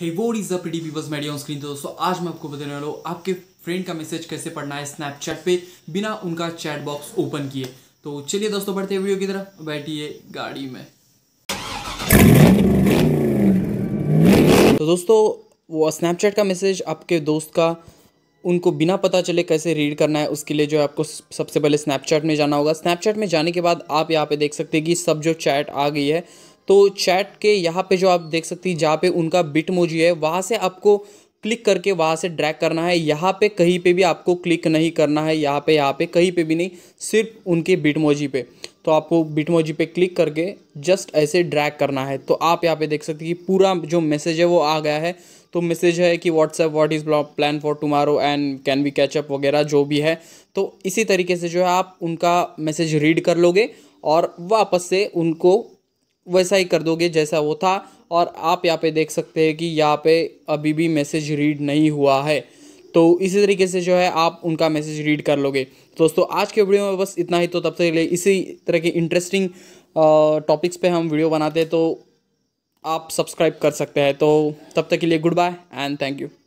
हे वो is a people's media on screen तो दोस्तों आज मैं आपको बताने वाला हूँ आपके फ्रेंड का मैसेज कैसे पढ़ना है स्नैपचैट पे बिना उनका चैट बॉक्स ओपन किए तो चलिए दोस्तों बढ़ते हैं वीडियो की तरफ बैठिए गाड़ी में तो दोस्तों वो स्नैपचैट का मैसेज आपके दोस्त का उनको बिना पता चले कैसे रीड करना है उसके लिए जो है आपको सबसे पहले स्नैपचैट में जाना होगा स्नैपचैट में जाने के बाद आप यहाँ पे देख सकते हैं कि सब जो चैट आ गई है तो चैट के यहाँ पे जो आप देख सकती हैं जहाँ पे उनका बिट मोजी है वहाँ से आपको क्लिक करके वहाँ से ड्रैग करना है यहाँ पे कहीं पे भी आपको क्लिक नहीं करना है यहाँ पे यहाँ पे कहीं पे भी नहीं सिर्फ उनके बिटमोजी पे तो आपको बिटमोजी पे क्लिक करके जस्ट ऐसे ड्रैग करना है तो आप यहाँ पे देख सकते हैं कि पूरा जो मैसेज है वो आ गया है तो मैसेज है कि WhatsApp what is plan for tomorrow and can be catch up वगैरह जो भी है तो इसी तरीके से जो है आप उनका मैसेज रीड कर लोगे और वापस से उनको वैसा ही कर दोगे जैसा वो था और आप यहाँ पे देख सकते हैं कि यहाँ पे अभी भी मैसेज रीड नहीं हुआ है तो इसी तरीके से जो है आप उनका मैसेज रीड कर लोगे तो दोस्तों आज के वीडियो में बस इतना ही तो तब तक लिए इसी तरह के इंटरेस्टिंग टॉपिक्स पे हम वीडियो बनाते हैं तो आप सब्सक्राइब कर सकते हैं तो तब तक के लिए good bye and thank you